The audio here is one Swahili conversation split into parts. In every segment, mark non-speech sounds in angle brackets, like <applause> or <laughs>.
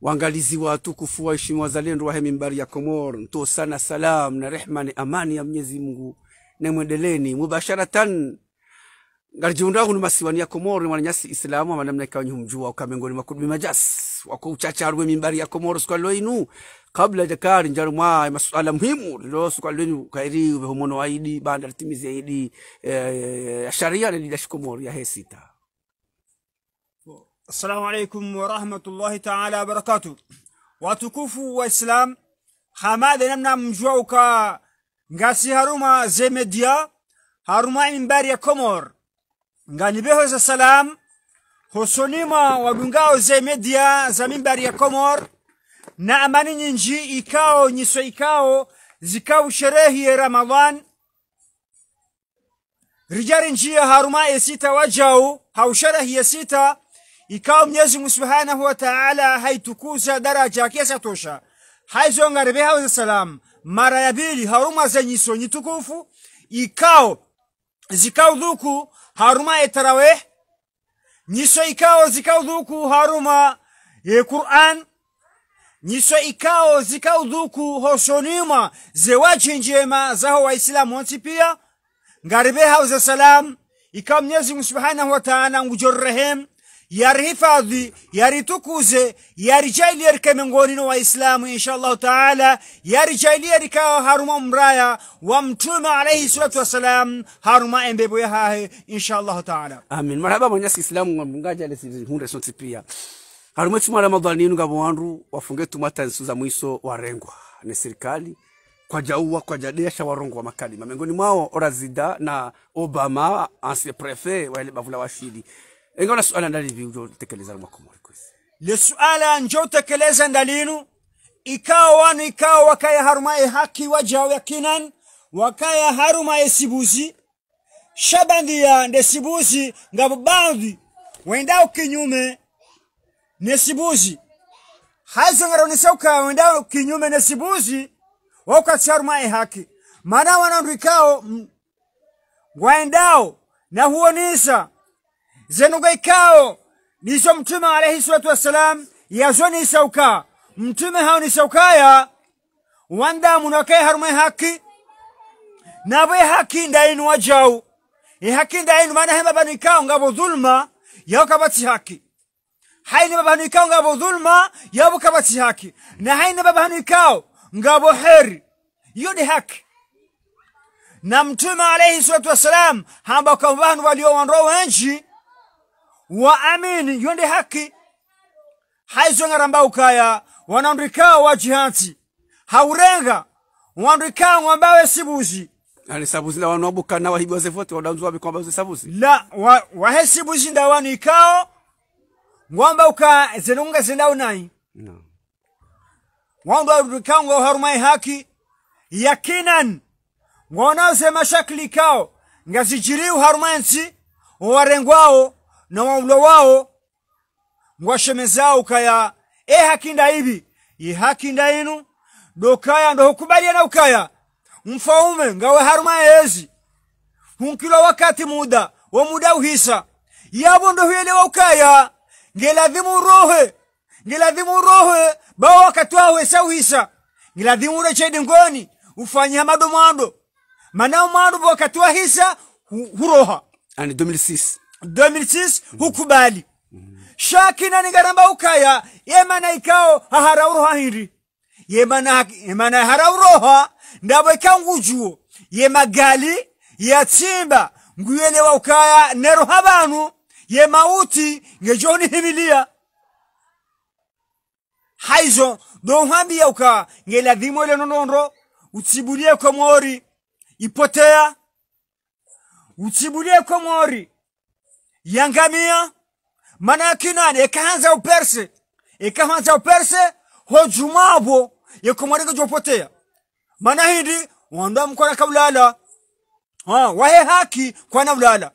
Waangalizi watukufu waheshimiwa wazalendo wa hemimbari ya Komor, mto sana salam na rehma ni amani ya Mwenyezi Mungu na mwendeleni mubasharatan ngarjiundahu ni masiwani ya Komor ni wananyasi Islamu ama namna ikawa nyumjua ukamengoni makudubi majas wako uchacharu mimbari ya Komor sukalilo loinu kabla jakari njaru mwa masuala muhimu lilo sukalilo inu kairi uvehomono aidi banda litimizi aidi eh, ya sharia na lidashi Komor ya hesita Assalamu alaikum warahmatullahi taala wabarakatu. Watukufu wa Islam, hamade namna mjuauka ngasi haruma ze media haruma imbari ya Komor za salam hosonima wagungao ze media za mimbari ya Komor na amani nyinji ikao nyiso ikao zikao sherehi ya Ramadhan rijari njia haruma esita wajau hausharahi esita ikawa Mwenyezi Mungu Subhanahu wa Ta'ala haitukuza daraja yake satosha haizo ngaribe hawa salam mara ya pili haruma zenyiso nyitukufu ikao zikao dhuku haruma etaraweh nyiso ikao zikao dhuku haruma ye Qur'an nyiso ikao zikao dhuku hosonima zewaji njema zaho waislamu onsi pia ngaribe hawa salam ikao Mwenyezi Mungu Subhanahu wa Ta'ala ngujorrehem yari yari hifadhi, tukuze, yari jaili yari rika miongoni wa Waislamu insha Allahu taala, yari kawa haruma umraya, wa Mtume sallatu wa salam, haruma embebo ya hae, insha Allahu taala. Amin. Marhaba mwanyasi Islamu wa mungaja ngamngaja hunde sonsi pia Haruma tuma Ramadhani ngabo wandu wafunge tumata nsu muiso wa rengwa. Nesirikali, kwa jauwa, kwa jadesha warongo wa makalima Mengoni mwao Orazida na Obama ansi prefe, wa wale bavula wa shidi ingona suala ndali ndio tekeleza mwako kwisi le swala njo tekeleza ndalinu ikao wanu ikao wakaya e haki wajawe yakinan wakaya e sibuzi ya nde sibuzi ngabo bandi wendao kinyume ne sibuzi hazo ngaronisa ukawa wendao kinyume ne sibuzi e haki maana wanandu waendao na huonisa zenogay kao nizo mtume alayhi salatu wassalam yazoni sauka mtume hao ni saukaya wanda munake harume haki nabo haki ndainu wajau e haki ndainu maana hema bani kao ngabo dhulma yao kabati haki haini babahanu kao ngabo dhulma yabo kabati haki na haini babahanu kao ngabo heri iyo ni haki na mtume alayhi salatu wassalam hamba kwa wanu walio wanro wenji wa amini yonde haki haizo ngaramba ukaya wanaundika wajihanti haurenga wandika mwambawe sibuzi ani sabuzi la wanu abuka na wahibi waze vote wadanzu wabi kwamba sabuzi la wa, wahe sibuzi nda wanu ikao ngwamba uka zenunga zenda unai no wandu abuka ngwa haki yakinan ngwana ze mashakli kao ngazijiri uharumai nsi warengwao na waulo wao ngwashemezao ukaya e hakinda ibi ye hakinda inu dokaya ndo na ukaya mfaume ngawe haruma yezi hunkilo wakati muda wa muda uhisa yabo ndo huyelewa ukaya ngeladhimu rohe ngeladhimu rohe bao wakati wawe sauhisa ngeladhimu ure chedi ngoni ufanya mado mwando manao mwando wakati wa hisa huroha ani 2006 2006 hukubali na nigaramba ukaya yemana ikao uroha hindi yemana yemana harauroha ndabo ikangujuo yemagali yatsimba wa ukaya nero habanu yemauti ngejoni himilia haizo dohambia uka ngelazimo ile nononro utsibulie komori ipotea utsibulie komori ya ngamia, maana ya Kinani ikaanza Uperse, ikaanza Uperse hojumabo yekomwarika jopotea maana hindi wanda mkwana kabulala ha wahe haki kwana bulala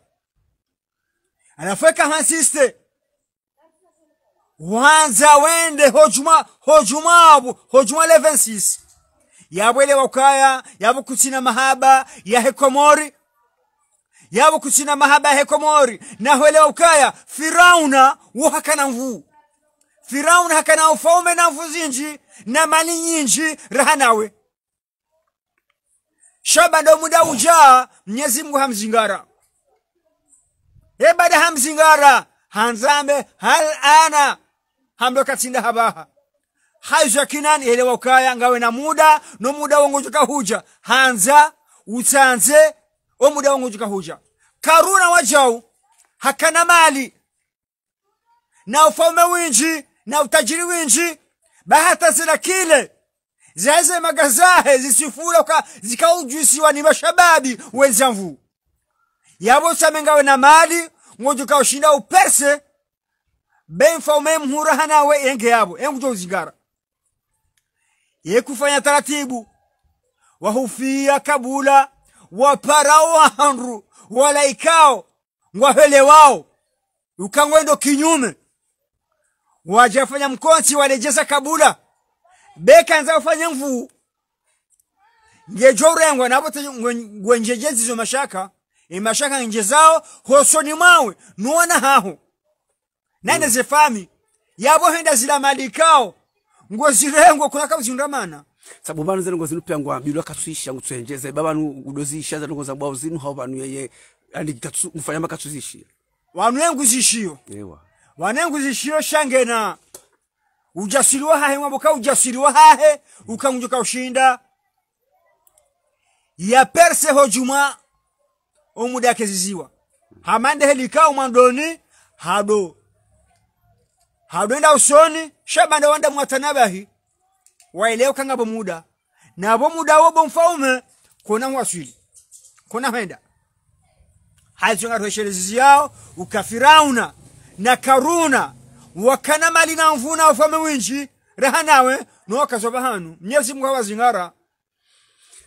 anafika hansiste wanza wende hojuma hojumabo hojuma 116 yabwele wakaya yabukutina mahaba yahekomori yabo kuchina mahaba hekomori nahwelewa ukaya firauna wuhakana hakana mvu firauna hakana ufaume na mvu zinji na mali nyinji rahanawe shaba ndo muda ujaa mnyezi mngu hamzingara ebada hamzingara hanzambe hal ana hamdokatinda habaha haiza kinani elewa ukaya ngawe na muda no muda wongojoka huja hanza utanze o muda wangu huja karuna wajau hakana mali na ufaume winji na utajiri winji bahata zila kile zaze magazahe zisifura zikaujwisiwa ni mashababi wenzanvu yabo samengawe na mali ushinda upese ben faume mhura hanawe enge yabo engujo uzingara yekufanya taratibu wahufia kabula waparao wahandu walaikao wao ukangwendo kinyume wajafanya mkonsi walejeza kabula nza ufanya mvuu ngejo urengwa nabo mashaka imashaka e nje zao hosoni mwawe nuona haho nane mm. zefami yabo henda zila malikao ngo kuna kabuzindamana sabu banu zenu ngozinu pyangwa biblia katwisha ngutwenjeze babanu gudozisha zenu ngoza bwa uzinu hao banu yeye andi katsu mfanya makatsuzishi wanu yengu zishiyo yewa wanengu zishiyo shangena ujasiri wa hahe mwaboka ujasiri wa hahe ukangujuka ushinda ya perse hojuma omuda keziziwa hamande helika umandoni hado hado hadoenda usoni shabanda wanda mwatanabahi waelewa kanga bomuda na bomuda wo bomfaume kona waswili kona henda hazo ngarweshelezi yao ukafirauna na karuna wakana mali na mvuna ufame winji rahanawe kasoba hanu mnyezi mungu awazingara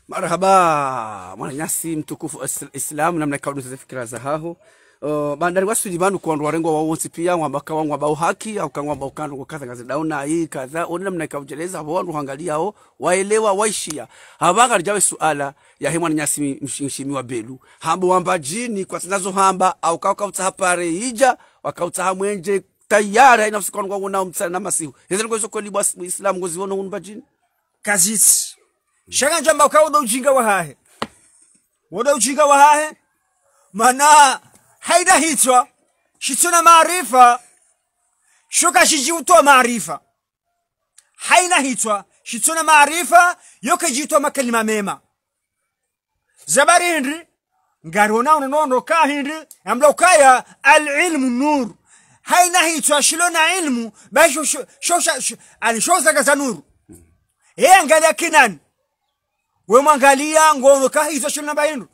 marhaba mwananyasi mtukufu islamu namna kauni fikira za haho Eh, bandari wa wasudi banu kwa rengo wa wonsi pia wa ngwamba kawa ngwamba uhaki au kangwamba ukando kwa kaza ngazi dauna hii kaza onena mna kaujeleza bo wandu hangalia ho waelewa waishia habaka jawe suala ya hemwa nyasi mshimi wa belu hambo wamba jini kwa sinazo hamba au kau kau tsapare hija wakautsa mwenje tayara ina usikwa ngwa ngona umtsana na masihu yezani kwa sokoli bwa islam ngozi wono unba jini kazitsi shaka njamba kawo ujinga wa hahe wodo ujinga wa hahe mana haidahitswa shitsona maarifa shoka shijiutwa maarifa hainahitswa shitsona maarifa jito makalima mema zabari hindi ngarona unonondo ka hindi amla ukaya alilmu nur hainahitswa shilo na ilmu baanishozaka kaza nuru ye ee, angalia kinani wemwangalia ngono kahitswa shilo namba hindu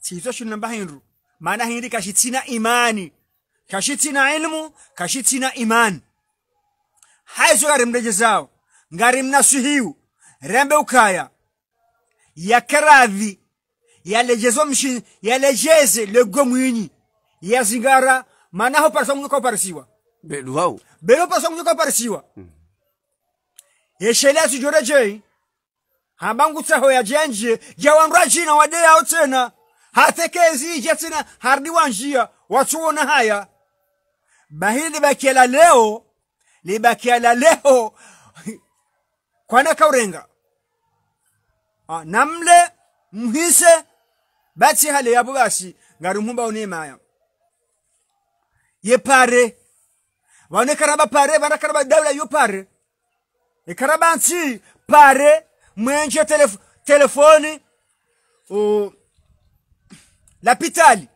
sitswa shilo namba hindu maana hindi kashitsina imani kashitina ilmu kashitsina imani haizo gari mdeje zao ngari mnasuhiu rembe ukaya yakeradhi yalejezo mshin yalejeze lego mwinyi yazingara maana ho parsa mungu koparsiwa belu hao belu parsa mungu koparsiwa mm. yeshelea sijoreje habangu tsaho yajenje jawandu achina wadea otena hatekezi jetsina hardi wanjia wachuona haya bahili libakia la leo libakia la leo <laughs> na kaurenga ah, namle mhise bati hale ya bubasi ngari umhumba unemaya ye pare vanekaraba pare karaba dawla yo pare ikarabansi pare mwenje telef telefoni uh, lapitali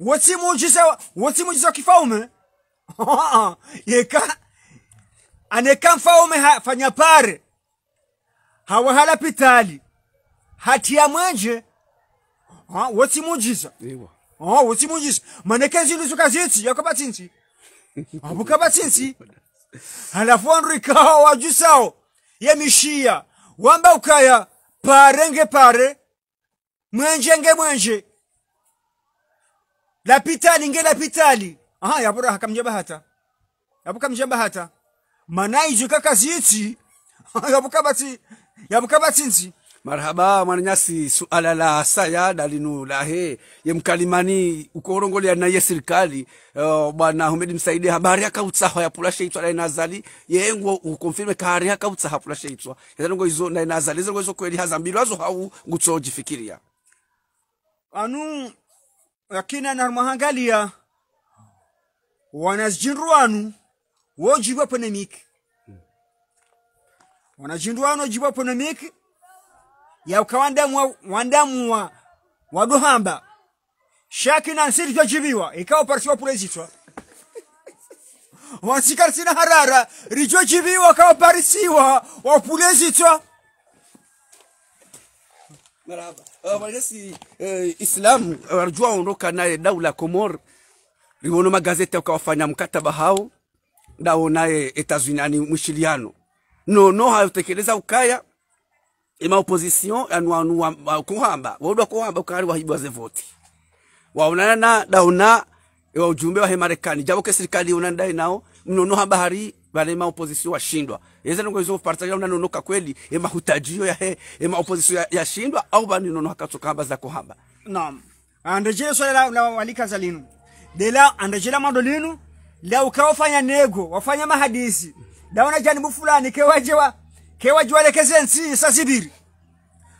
wosi muujiza wosi muujiza kifaume yeka aneka mfaume ha, fanya pare hawahala pitali hatia mwenje ha, wosi muujiza oh, wosi muujiza maneke ziluzuka zinsi yakabatsinsi abukabatsinsi halafu anrikao wajusao yemishiya wamba ukaya pare nge pare mwenje nge mwenje lapitali nge lapitali aha yapora hakamjaba hata mjaba hata manaijo kakazitsi <laughs> bati nzi marhaba mwananyasi suala la sayada ye mkalimani yemkalimani ya naye serikali uh, eh, bwana humed msaidi habari akautsaha yapula sheitwa naye nazali yengo ukonfirme kahari akautsaha pula sheitwa yazalongo izo naye nazali zalongo izo kweli hazambilwazo hau ngutso jifikiria anu lakini anarmahangalia wanazjinruanu wojiba ponemik wanajinruanu wojiba ponemik yauka wandamuwa wandamuwa waduhamba shaki nansiri jibiwa ikawa parsiwa purezitwa wansikarsina harara harara jibiwa kawa parisiwa wapurezitwa Uh, uh, Islam uh, warjua ondoka naye daula Komor riwono magazeti ukawafanya mkataba hao dao naye etazunani mwishiliano no no hayotekeleza ukaya ima opposition anuanua kuhamba wodwa kuhamba ukari wahibu waze voti waonana na daona wa ujumbe wa hemarekani jabo ke serikali unandai nao mnono habari wale ma opposition washindwa Yeza ngo izo parta ya unanonoka kweli ema hutajio ya he ema opposition ya, ya shindwa au bani nono hakatsokamba za kuhamba. Naam. Andejele swala la walika zalinu. Dela andejele madolinu la ukawafanya nego wafanya mahadisi. da Daona janibu fulani kewajewa kewajewa lekeze nsi sasibiri.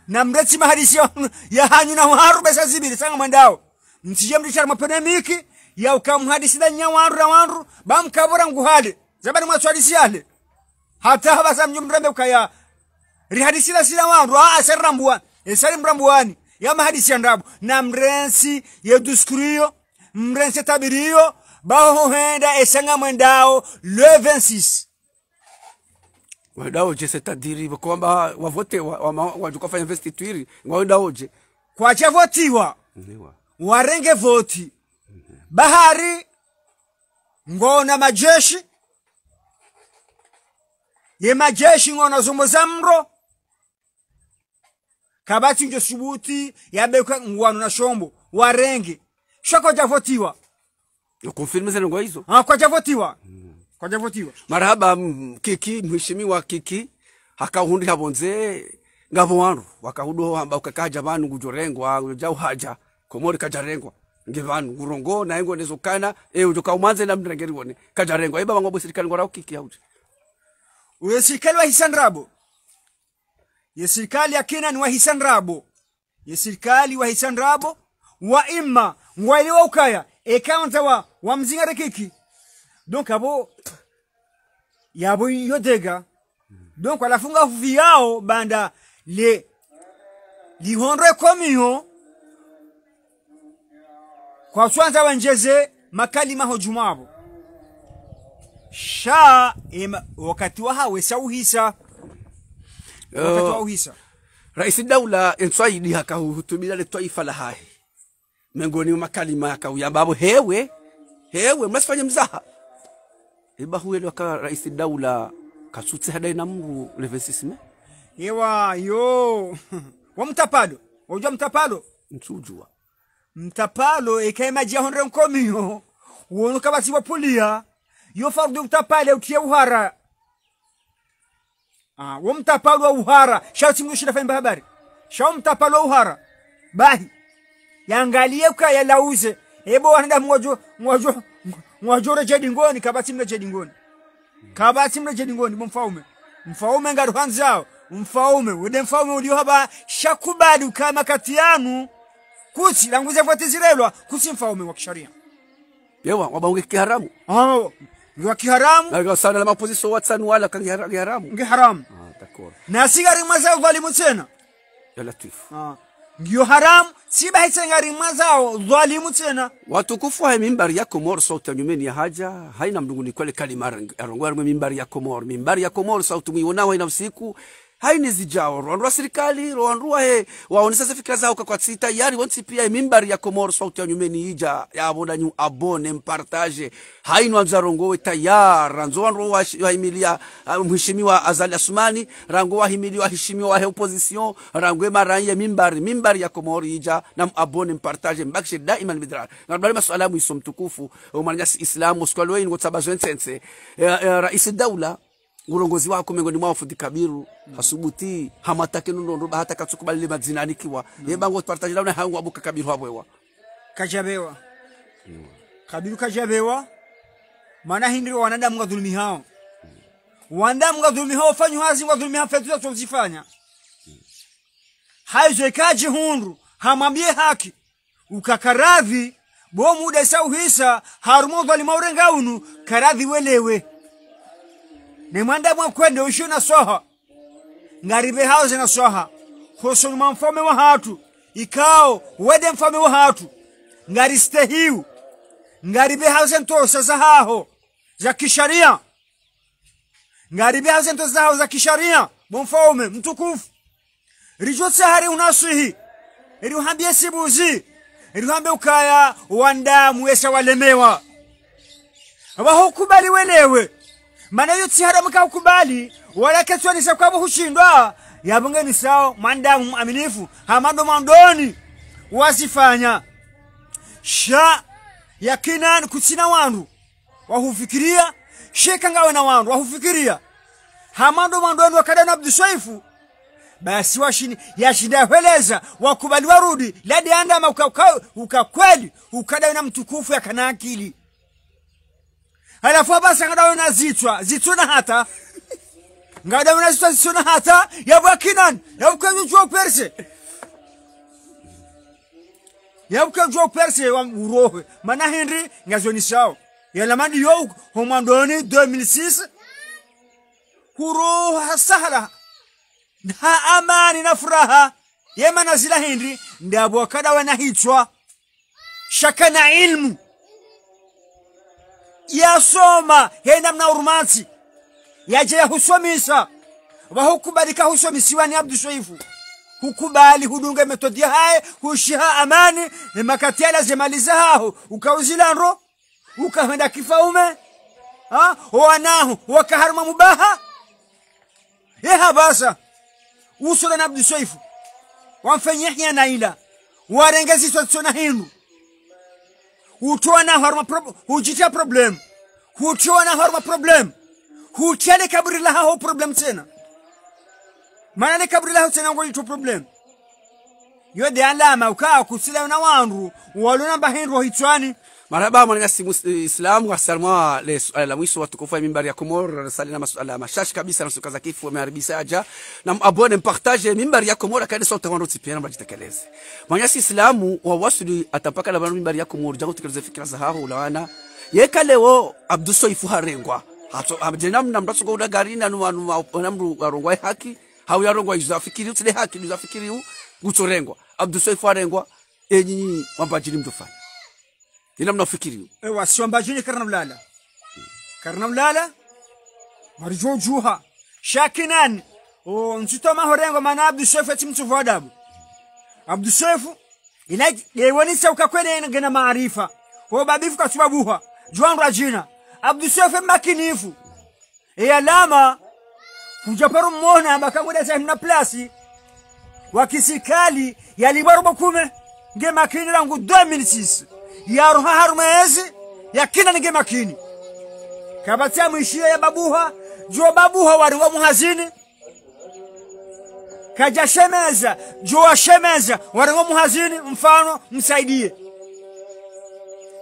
Na mreti mahadisi ya ya hanyu na harube sasibiri sanga mandao. Mtije mrishar mapendemiki ya ukamhadisi da nyawaru nyawanru wanru bamkabora nguhale. Zabani mwaswadisi yale hata basa mnyu mrembe ukaya rihadisira sila wandu aa ah, sari esari mrambuani yama eh, hadisi ya ndabu na mrensi yeduskuriyo mrensi tabiriyo bahohenda esanga eh, mwendao le 26 waendaoje setadiri kwamba wavote wajukafanya wa, wa, investitwiri waendaoje kwachavotiwa warenge voti bahari ngona majeshi ni yemajeshi ng'ono zomoza mro njo subuti yabeka ngwanu na shombo warengi shako javotiwa ukonfirme zile ngo hizo ah kwa javotiwa hmm. kwa javotiwa marhaba kiki mheshimiwa kiki hakahundi habonze ngabo wanu wakahudo hamba ukakaja banu ngujorengwa jau haja komori kajarengwa ngevanu ngurongo ngo nezokana e ujoka umanze na mndrengeri wone kajarengwa eba bangwa bosirikali ngora ukiki auti yesirikali wahisanrabo yesirikali akinan wahisanrabo yesirikali wahisanrabo wa imma ngwailiwa ukaya ekaunta wa wamzinga rekiki donk abo yabo yodega donk alafunga fufi yao banda le lihondro ekomiho kwa swanza wanjeze makali mahojumabo sha ima, wakati waha wesauhisa wakati wauhisa oh. rais daula enswaidi hakahuhutubila le taifa la hahi mengoni makalima yakauyambabo hewe hewe mnasifanya mzaha iba huyo waka rais daula kasutse hadai na mungu levesisime ewa yo <laughs> wa mtapalo wajua mtapalo nsujua mtapalo ikaemajiahonre nkomiyo wonukabasiwa wapulia yo fardhi utapale utie uhara ah wamtapalwa uhara shasingu shida faimba habari shaumtapalwa uhara bahi yaangalie kwa lauze ebo wanada mwajo mwajo mwajore jadi ngoni kabati mna jadi ngoni kabati mna jadi ngoni mfaume mfaume ngaruhanzao mfaume wede mfaume ulio haba shakubadu kama kati yangu kusi languze kwa tizirelwa kusi mfaume wa kisharia yewa wabaunge kiharamu ah Ngiwa kiharamu. Ngiwa sana na mapoziso watsa nuala kan kiharamu. Ngi haramu. Ah, d'accord. Na sigari mazao vali mutsena. Ya latif. Ah. Ngiyo haramu si bahitse ngari mazao dhalimu tena. Watukufu hai mimbari ya Komor sauti ya nyumeni ya haja haina mdunguni kwale kalima arongwa mimbari ya Komor. Mimbari ya Komor sauti muiona haina usiku haini zijao rwandu wa serikali rwandu wahe waonesa se fikira zao tsita yari wanti pia mimbari ya komoro sauti ya nyumeni ija ya abona nyu abone mpartaje mpartage haino anza rongowe tayar ranzo wandu wahimilia uh, wa Azali Asumani rango wa wa wahimiliwa wa he opposition rango maranye mimbari mimbari ya komoro ija na abone mpartaje mbakishe daima midrar na bali masalamu iso mtukufu umwananyasi islamu skwalwe ngo tsabazo nsense uh, eh, uh, eh, daula ulongozi wako miongoni mwa fundi kabiru mm. hasubuti hamatake nunondo bahata katsukubalile madzinanikiwa mm. yebango tpartajila na hangu abuka kabiru habwewa kajabewa mm. kabiru kajabewa mana hindri wanadamu kwa dhulumi hao mm. wanadamu kwa dhulumi hao fanyu hazi kwa dhulumi hafetu za tuzifanya mm. haizo ikaji hundru hamambie haki ukakaradhi bo muda sauhisa harumo dhalimaurengaunu karadhi welewe nemwanda kwende ushu na soha ngaribe hauze na soha husuma mfome wa hatu ikao wede mfome wa hatu ngaristehiu ngaribe hauze ntosa zahaho za kisharia ngaribe hauze ntosa zahaho za kisharia mfalme mtukufu rijo sahari unasihi riuhambie sibuzi riuhambe ukaya wanda muwesa walemewa wahukubali welewe maana hiyo tsihara mkaukubali wala keswanisha kwabo hushindwa yabunge ni sawa mwanadamu aminifu hamado mwandoni wasifanya sha yakinan kutsina wandu wahufikiria sheka ngawe na wandu wahufikiria hamando mwandoni wakada na abdusaifu basi washini weleza wakubali warudi ladi anda andama ukakweli ukadawe na mtukufu yakanakili alafu abasa ngadaona zitwa na hata ngadamna zitwa na hata yabwakinan yabukwejuchwa perse yabukwejuchwa perse uroho. mana hindi ngazonisao mandi yo homandoni 2006 kuroha hasahala ha amani na furaha yemana zila hindi ndabwakadawe na hitswa shaka na ilmu yasoma mna urumati yajeya husomisa wahukubalika husomisiwa ni abdu shaifu hukubali hudunge metodi haye hushiha amani makatiala zemaliza haho ukauzilanro ukahenda kifaume ha wanahu wakaharuma mubaha yeha basa usole na abdu shaifu wamfenye hya naila warengeziswa na hinu hutona harma prob hujita problem hutona harma problem hutele kaburi la hao problem tena maana ni kaburi la hao tena ngo ito problem yo de alama ukaa kusila na wandu walona bahendwa hitwani Marhaba mwananyasi eh, Islamu, wasalimu wale ah, swala eh, la mwisho wa tukufa mimbari ya komor na sali na masuala mashash kabisa, na suka za kifo ameharibisa aja na abone mpartage mimbari ya komor kadi sote wando tipiana mbajitekeleze mwananyasi Islamu wasudi atapaka na bana mimbari ya komor jangu tukeleze fikra za hao ulawana yeka leo Abduso ifuharengwa hato ah, amjena na mbatso goda garina na numa numa namru arongwa haki hau yarongwa izafikiri utile haki izafikiri utorengwa Abduso ifuharengwa enyi eh, wambajiri mtofanya Ila mnafikiri ewa sio ambajini karna mlala. karna mlala. marjo juha shakinan o nzito mahorengo mana Abdu Sefu ati mtu vadabu Abdu Sefu ila yewani sauka kwene ngena maarifa o babifu kwa sababu ha. Juan Rajina. Abdu Sefu makinifu e alama kujaparu mmona bakanguda sahimna plasi wakisikali yalibaru bakume nge makini langu 2006 yaronka harumezi yakina ninge makini kabatia mwishia ya babuha juo babuha wari wa muhazini kaja shemeza juo shemeza wari wa muhazini mfano msaidie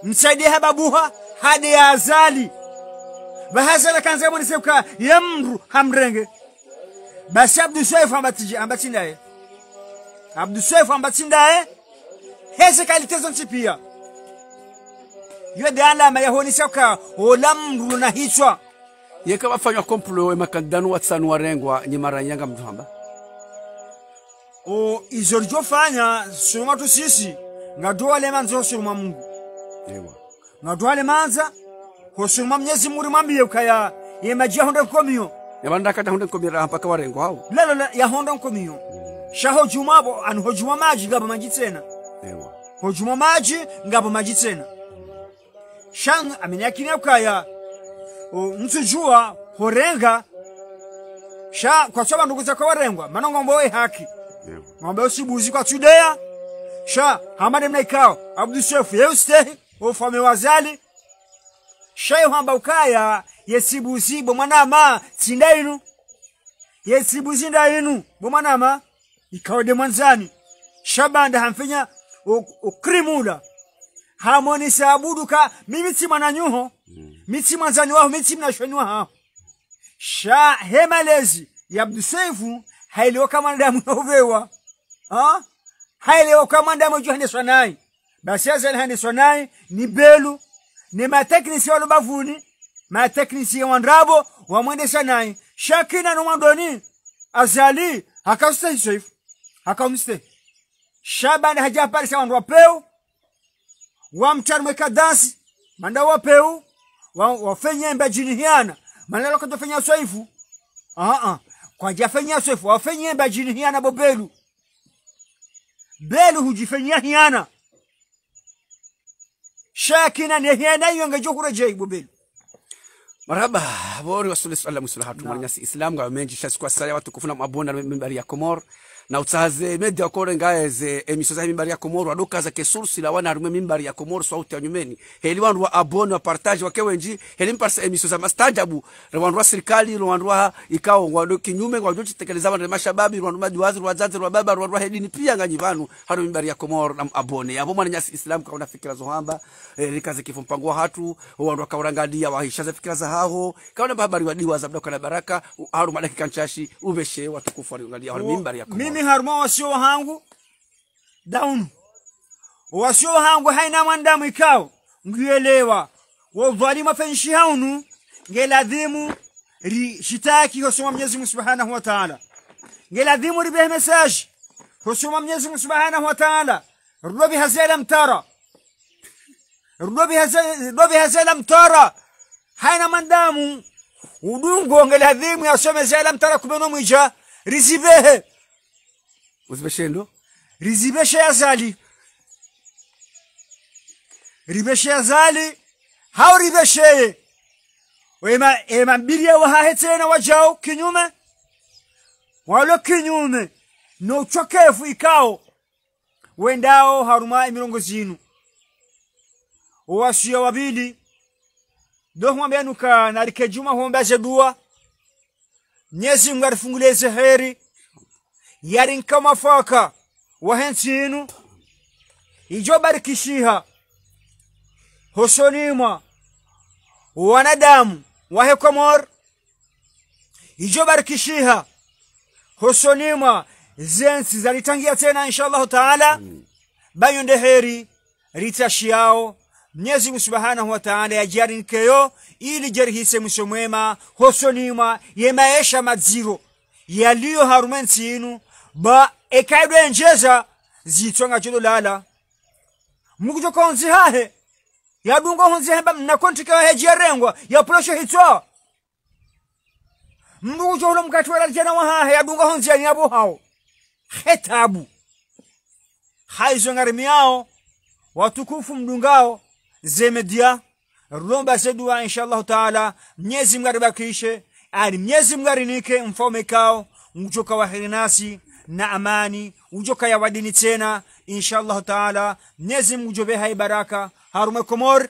msaidie hababuha hadi ya azali la kanza mwani sekuka yamru hamrenge basi abdusoefu ambatiji ambatindaye abdusoefu ambatindaye hezi kalitezo nchi yo dalama yahonisaka olamu lulona hichwa yeka vafanywa komplo emakandidano wa tsanu warengwa nyimaranyanga mndu hamba o izo lichofanya soma tu sisi ngadowalemanza hosuruma mungu ewa ngadowalemanza hosuruma mnyezi muri mwambiye ukaya yemajiya honda nkomiyo yavandakata honda nkomiyo rahampaka warengwa hao lalala yahonda nkomiyo shaho jumabo anu hojuma maji ngabo maji tena ewa hojuma maji ngabo maji tena shan amenyakine ukaya msujua horenga sha kwa sababu ndugu kwa warengwa maana ngombo wewe haki yeah. ngombe usibuzi kwa tudea sha hamade mnaikao abdu shefu yeuste ufame wazali sha hamba ukaya yesibuzi bo mwanama sindainu yesibuzi ndainu bo mwanama ikao de mwanzani shabanda hamfinya ukrimula Harmonize abuduka mimiti mwananyuho miti mwanzaniwaho miti mnashwenywahaho sha hemalezi ya Abduseifu hailiwa kama ndamu novewa ha? hailiwa kama ndamu juhandiswa naye basi azalihandiswa naye ni belu ni mateknisi wa lubavuni mateknisi wandrabo wamwendesha naye shakina nomwandoni azali hakasusta hisoifu hakamste shabani hajaparisa wandu wapeu wamtari mweka dansi manda wapeu wafenyembe ajinihiana manda lokatofenya swaifu aha kwajafenyia mba jini hiana bobelu belu hujifenyia hiana shakina nehiana iyo ngejokuraje bobelu maraba bori wasuli sallam sulahatu marnyasi islam ga menji shaskwa saya watu kufuna mabona mimbari ya komor na utsaze media kore ngaeze emiso eh, za mimbari ya Komoro adoka za kesursi la wana arume mimbari ya Komoro sauti ya nyumeni heli wandu wa abone wa partage wake wenji heli mpasa emiso eh, za mastajabu wandu wa serikali wandu wa ikao wandu kinyume kwa jochi tekeleza wandu mashababi wandu majuazi wazazi wa baba wandu wa hedini pia nganyivanu hano mimbari ya Komoro na abone hapo mwana nyasi Islam kaona fikira zohamba eh, likaze kifu mpangu wa hatu wandu wa akaurangalia wahisha za fikira za haho kwa wana babari wa diwa za mdoka na baraka haru madakika kanchashi uveshe watukufu wa ngalia mimbari ya Komoro haini haruma wasio wahangu daunu wasio wahangu haina mwandamu ikao ngielewa wa udhalima fenshi haunu ngeladhimu shitaki hosoma Mwenyezi Mungu Subhanahu wa Ta'ala ngeladhimu ribeh message hosoma Mwenyezi Mungu Subhanahu wa Ta'ala rubi hazela mtara rubi hazela rubi hazela mtara haina mandamu udungo ngeladhimu yasome zela mtara kubeno mwija rizibehe uzibeshendo rizibeshe yazali ribeshe yazali hau ribesheye ema ema biria wahahetena wajao kinyume walo kinyume no uchokefu ikao wendao haruma imirongo zinu owasuya wabili dohumambeanuka narike juma hombeaze dua nyezi mungu heri yarinka mafaka wahensinu ijo barikishiha hosonima wanadamu wahekomor ijo barikishiha hosonima zensi zalitangia tena inshallahu taala banyo ndeheri ritashiao Mnyezi Subhanahu wa Ta'ala jari nkeyo ili jerihise hise mwema hosonima yemaesha madziro yaliyo harumensi inu ba ekaidwe njeza zitwa nga lala mukuto konzi hahe ya dungo honzi hemba na konti kwa heji ya rengwa yarengwa yapulosho hitwa mbukuto hulo mkatuwa la jena wa hahe yadungo honzi ya niyabu hao khetabu haizo ngarimi yao watukufu mdungao zemedia rumba zedua inshallah taala mnyezi mgaribakishe ani mnyezi mgarinike nike mfaume kao nguchoka wahiri nasi na amani ujoka ya wadini tena inshallah taala nyezi mujobe hai baraka harume komor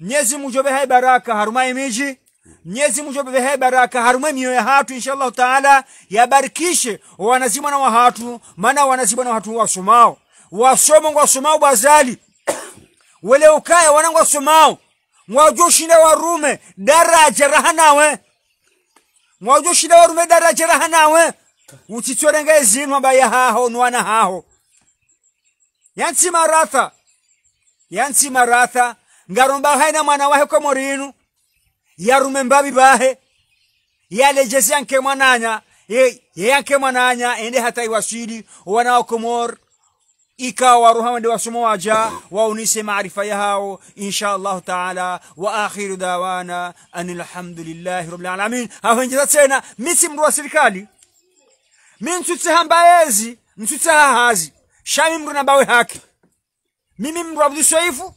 nyezi mujobe hai baraka haruma imiji nyezi mujobe hai baraka harume mioyo ya hatu inshallah taala yabarikishe wanazima na wahatu maana wanazima na watu wasomao wasomo ngwasomao bazali <coughs> wele ukaye wanangu wasomao mwajoshinda warume daraja rahanawe mwajoshinda warume daraja rahanawe utitwerenga izinhu abaya haho nuwana haho yantsi maratha yantsi maratha ngarumba haina mwana wahe kwa morinu yarume mbabi bahe yalejesi yanke mwananya yanke mwananya ende hata iwasidi wana wa komor ikawa waruha wende wasomo waja waunise maarifa yahao insha allahu taala wa akhiru dawana anilhamdulillahi rabbil alamin hawenjeza tena misi mruwa sirikali mintsutse hambayezi mtsutse hahazi shami mndu nabawe haki mimi mndu abduswaifu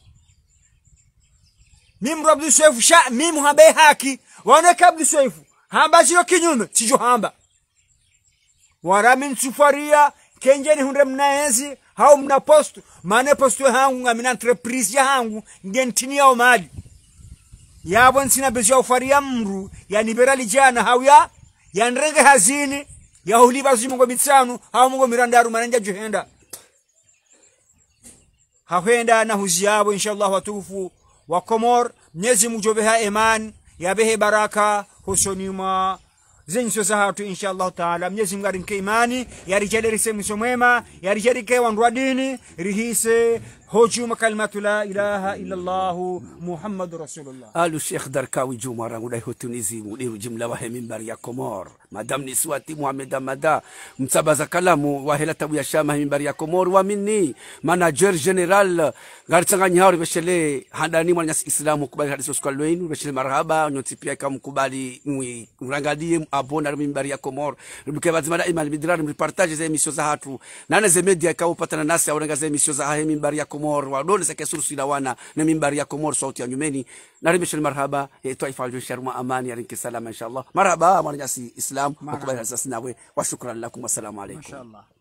mimi mndu abduswaifu sha mimi hambaye haki waoneka abduswaifu hamba chiro kinyume chicho hamba warami ntsufaria kenjeni hunde mnaezi hao mna postu mane postu hangu nga mina entreprise ya hangu ngentini yao mali yabo nsina bezi ya ufaria mru yanibera lijana ya yanrenge hazini yahuli basujumungo bitsanu hamungo mirandaru maranja juhenda hahwenda na huziabu inshallah watufu wa komor nyezi mujobeha eman behe baraka husonima sosa hatu inshallah taala mnyezi mungu arinke imani yarichaderise mwiso mwema yarichadike wandwa dini rihise هجوم كلمة لا إله إلا الله محمد رسول الله قالوا الشيخ دركاوي جمارة وليه تونيزي وليه جملة وهي منبر يا كومور مدام نسواتي محمد مدا متسابزا كلامو وهلا تبويا شامة منبر يا كومور ومني مناجر جنرال غارتسانغا نياري بشلي handani mwananyasi islamu kubali hadithi siku lwenu marhaba nyoti pia kama mkubali mrangalie abona mimbari ya komor mke bazimada imal bidrar mlipartage za emissions za hatu nane ze media kaupatana nasi aurenga za emissions za mimbari ya komor الكومور ودول سكسور سيلوانا نمين باريا كومور صوت يا نيمني نرمش المرحبا يتوفى الجشر وأمان يا رنك السلام إن شاء الله مرحبا مرجع إسلام وقبل أساسنا وشكرا لكم والسلام عليكم ما شاء الله